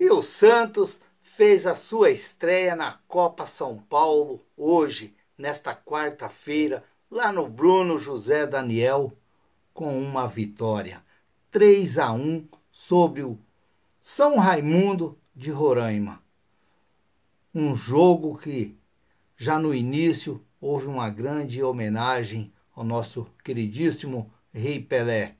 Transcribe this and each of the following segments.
E o Santos fez a sua estreia na Copa São Paulo hoje, nesta quarta-feira, lá no Bruno José Daniel, com uma vitória 3 a 1 sobre o São Raimundo de Roraima. Um jogo que já no início houve uma grande homenagem ao nosso queridíssimo Rei Pelé.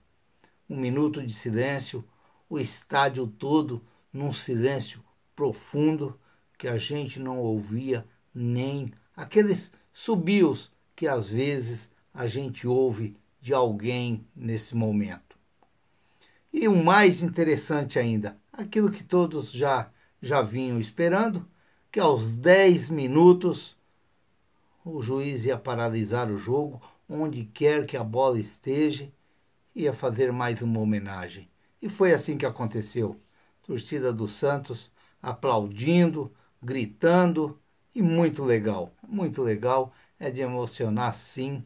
Um minuto de silêncio, o estádio todo num silêncio profundo que a gente não ouvia nem aqueles subios que às vezes a gente ouve de alguém nesse momento. E o mais interessante ainda, aquilo que todos já já vinham esperando, que aos 10 minutos o juiz ia paralisar o jogo onde quer que a bola esteja, ia fazer mais uma homenagem. E foi assim que aconteceu torcida do Santos aplaudindo, gritando e muito legal, muito legal, é de emocionar sim.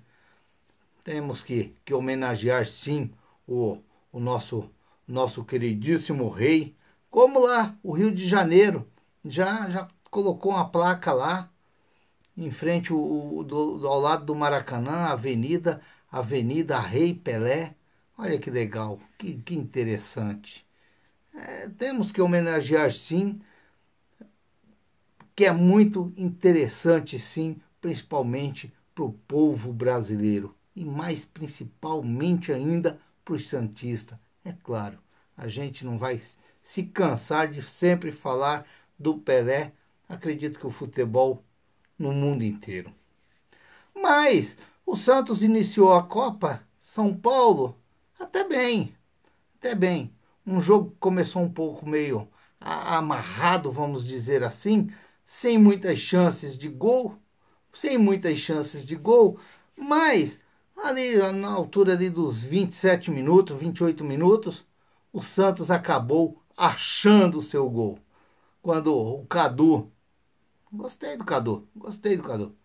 Temos que, que homenagear sim o, o nosso nosso queridíssimo rei, como lá o Rio de Janeiro já já colocou uma placa lá em frente o, o do, ao lado do Maracanã, Avenida Avenida Rei Pelé. Olha que legal, que, que interessante. É, temos que homenagear sim, que é muito interessante sim, principalmente para o povo brasileiro e mais principalmente ainda para os santistas. É claro, a gente não vai se cansar de sempre falar do Pelé. Acredito que o futebol no mundo inteiro. Mas o Santos iniciou a Copa São Paulo até bem, até bem um jogo que começou um pouco meio amarrado, vamos dizer assim, sem muitas chances de gol, sem muitas chances de gol, mas ali na altura ali dos 27 minutos, 28 minutos, o Santos acabou achando o seu gol. Quando o Cadu, gostei do Cadu, gostei do Cadu.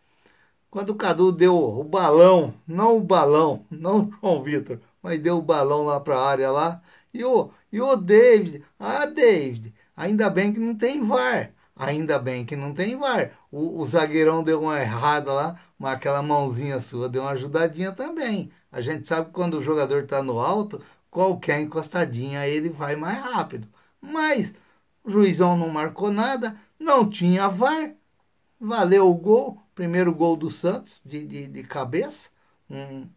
Quando o Cadu deu o balão, não o balão, não o João Vitor, mas deu o balão lá para a área lá, e o, e o David? Ah, David, ainda bem que não tem VAR. Ainda bem que não tem VAR. O, o zagueirão deu uma errada lá, mas aquela mãozinha sua deu uma ajudadinha também. A gente sabe que quando o jogador está no alto, qualquer encostadinha ele vai mais rápido. Mas o juizão não marcou nada, não tinha VAR. Valeu o gol, primeiro gol do Santos de, de, de cabeça, um,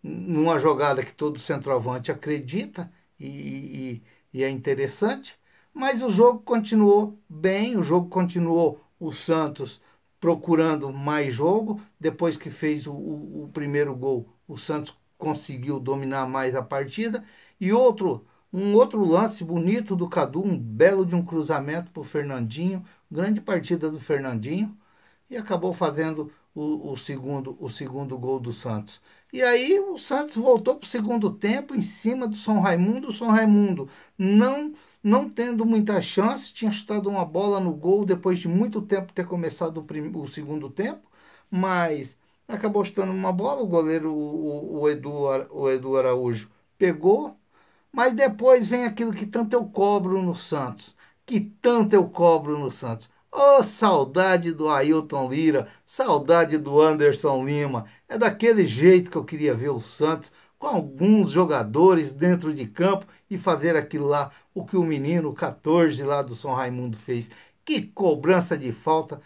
numa jogada que todo centroavante acredita e, e, e é interessante. Mas o jogo continuou bem, o jogo continuou o Santos procurando mais jogo. Depois que fez o, o, o, primeiro gol, o Santos conseguiu dominar mais a partida. E outro, um outro lance bonito do Cadu, um belo de um cruzamento para o Fernandinho. Grande partida do Fernandinho. E acabou fazendo o, o, segundo, o segundo gol do Santos. E aí o Santos voltou para o segundo tempo em cima do São Raimundo. O São Raimundo não não tendo muita chance, tinha chutado uma bola no gol depois de muito tempo ter começado o, prim, o segundo tempo, mas acabou chutando uma bola, o goleiro, o, o, Edu, o Edu Araújo, pegou, mas depois vem aquilo que tanto eu cobro no Santos, que tanto eu cobro no Santos. Ô, oh, saudade do Ailton Lira, saudade do Anderson Lima. É daquele jeito que eu queria ver o Santos com alguns jogadores dentro de campo e fazer aquilo lá, o que o menino 14 lá do São Raimundo fez. Que cobrança de falta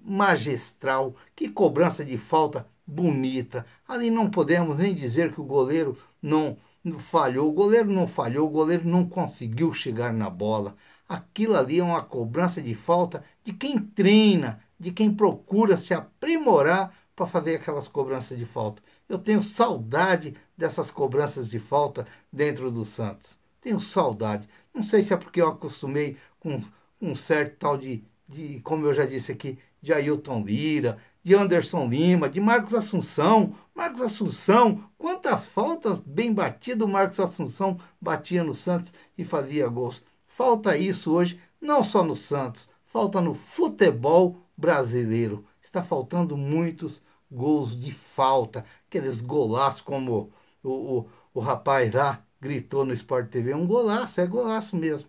magistral, que cobrança de falta bonita. Ali não podemos nem dizer que o goleiro não falhou, o goleiro não falhou, o goleiro não conseguiu chegar na bola. Aquilo ali é uma cobrança de falta de quem treina, de quem procura se aprimorar para fazer aquelas cobranças de falta. Eu tenho saudade dessas cobranças de falta dentro do Santos. Tenho saudade. Não sei se é porque eu acostumei com um certo tal de, de como eu já disse aqui, de Ailton Lira, de Anderson Lima, de Marcos Assunção. Marcos Assunção, quantas faltas bem batido Marcos Assunção batia no Santos e fazia gols. Falta isso hoje, não só no Santos, falta no futebol brasileiro. Está faltando muitos gols de falta, aqueles golaços como o, o, o rapaz lá gritou no Sport TV, um golaço, é golaço mesmo.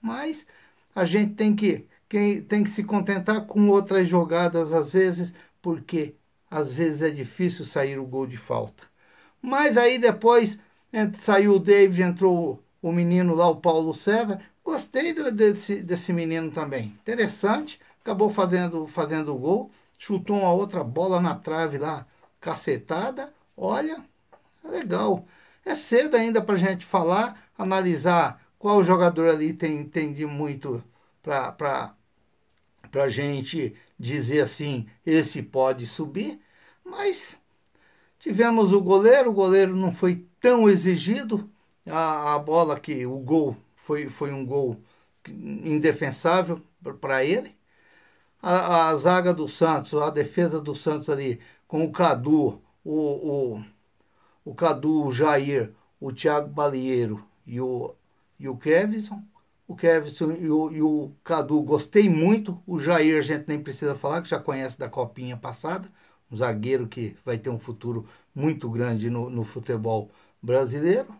Mas a gente tem que, quem tem que se contentar com outras jogadas às vezes, porque às vezes é difícil sair o gol de falta. Mas aí depois é, saiu o David, entrou o menino lá, o Paulo César, Gostei do, desse, desse menino também. Interessante. Acabou fazendo, fazendo gol. Chutou uma outra bola na trave lá, cacetada. Olha, legal. É cedo ainda para a gente falar, analisar qual jogador ali tem, tem de muito para a gente dizer assim, esse pode subir. Mas tivemos o goleiro, o goleiro não foi tão exigido. A, a bola que, o gol foi, foi um gol indefensável para ele. A, a, zaga do Santos, a defesa do Santos ali, com o Cadu, o, o, o Cadu, o Jair, o Thiago Balieiro e o, e o Kevison. O Kevson e o, e o Cadu, gostei muito. O Jair, a gente nem precisa falar, que já conhece da copinha passada. Um zagueiro que vai ter um futuro muito grande no, no futebol brasileiro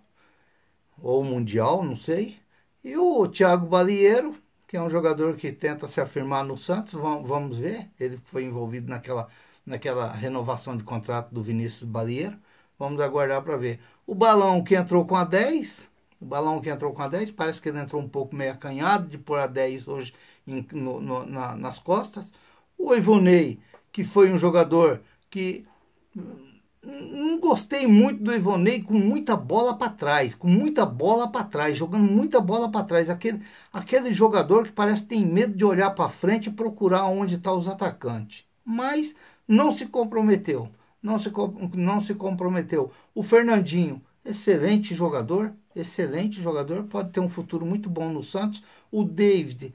ou mundial, não sei. E o Thiago Balieiro, que é um jogador que tenta se afirmar no Santos, vamos ver. Ele foi envolvido naquela, naquela renovação de contrato do Vinícius Balieiro. Vamos aguardar para ver. O balão que entrou com a 10, o balão que entrou com a 10, parece que ele entrou um pouco meio acanhado de pôr a 10 hoje em, no, no, na, nas costas. O Ivonei, que foi um jogador que hum, não gostei muito do Ivonei com muita bola para trás, com muita bola para trás, jogando muita bola para trás. Aquele, aquele jogador que parece que tem medo de olhar para frente e procurar onde estão tá os atacantes. Mas não se comprometeu, não se, não se comprometeu. O Fernandinho, excelente jogador, excelente jogador, pode ter um futuro muito bom no Santos. O David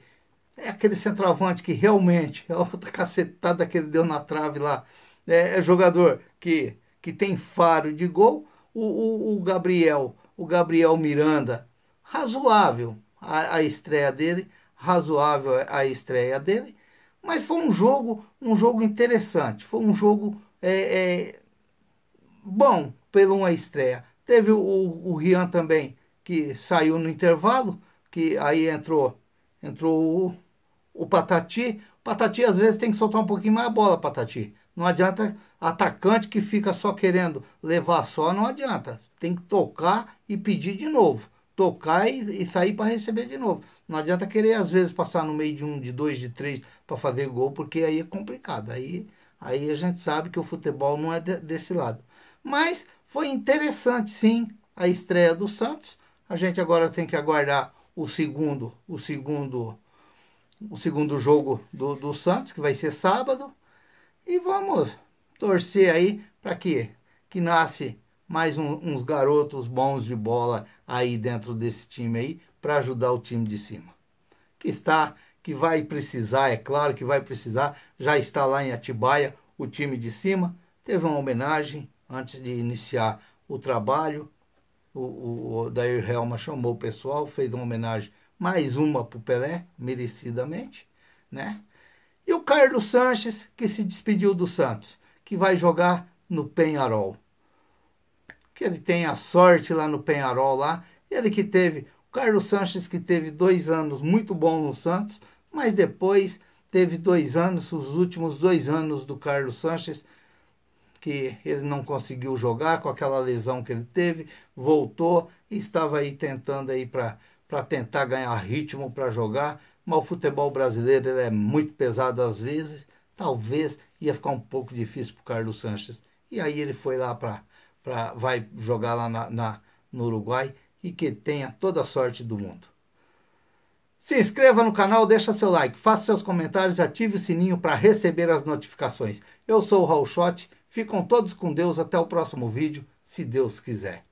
é aquele centroavante que realmente, é outra cacetada que ele deu na trave lá. é, é jogador que que tem faro de gol, o, o, o Gabriel, o Gabriel Miranda, razoável a, a estreia dele, razoável a estreia dele, mas foi um jogo, um jogo interessante, foi um jogo é, é, bom pela uma estreia. Teve o, o Rian também, que saiu no intervalo, que aí entrou, entrou o, o Patati. Patati às vezes tem que soltar um pouquinho mais a bola, Patati. Não adianta atacante que fica só querendo levar só, não adianta. Tem que tocar e pedir de novo. Tocar e, e sair para receber de novo. Não adianta querer, às vezes, passar no meio de um, de dois, de três para fazer gol, porque aí é complicado. Aí, aí a gente sabe que o futebol não é de, desse lado. Mas foi interessante, sim, a estreia do Santos. A gente agora tem que aguardar o segundo, o segundo, o segundo jogo do, do Santos, que vai ser sábado. E vamos torcer aí para que, que nasce mais um, uns garotos bons de bola aí dentro desse time aí para ajudar o time de cima. Que está, que vai precisar, é claro que vai precisar, já está lá em Atibaia o time de cima. Teve uma homenagem antes de iniciar o trabalho. O, o, o Dair Helma chamou o pessoal, fez uma homenagem, mais uma para o Pelé, merecidamente, né? E o Carlos Sanches, que se despediu do Santos, que vai jogar no Penharol. Que ele tem a sorte lá no Penharol lá. Ele que teve, o Carlos Sanches que teve dois anos muito bom no Santos, mas depois teve dois anos, os últimos dois anos do Carlos Sanches, que ele não conseguiu jogar com aquela lesão que ele teve, voltou e estava aí tentando aí para tentar ganhar ritmo para jogar, mas o futebol brasileiro é muito pesado às vezes. Talvez ia ficar um pouco difícil para o Carlos Sanches. E aí ele foi lá para. vai jogar lá na, na, no Uruguai e que tenha toda a sorte do mundo. Se inscreva no canal, deixa seu like, faça seus comentários e ative o sininho para receber as notificações. Eu sou o Raul Schott, ficam todos com Deus até o próximo vídeo, se Deus quiser.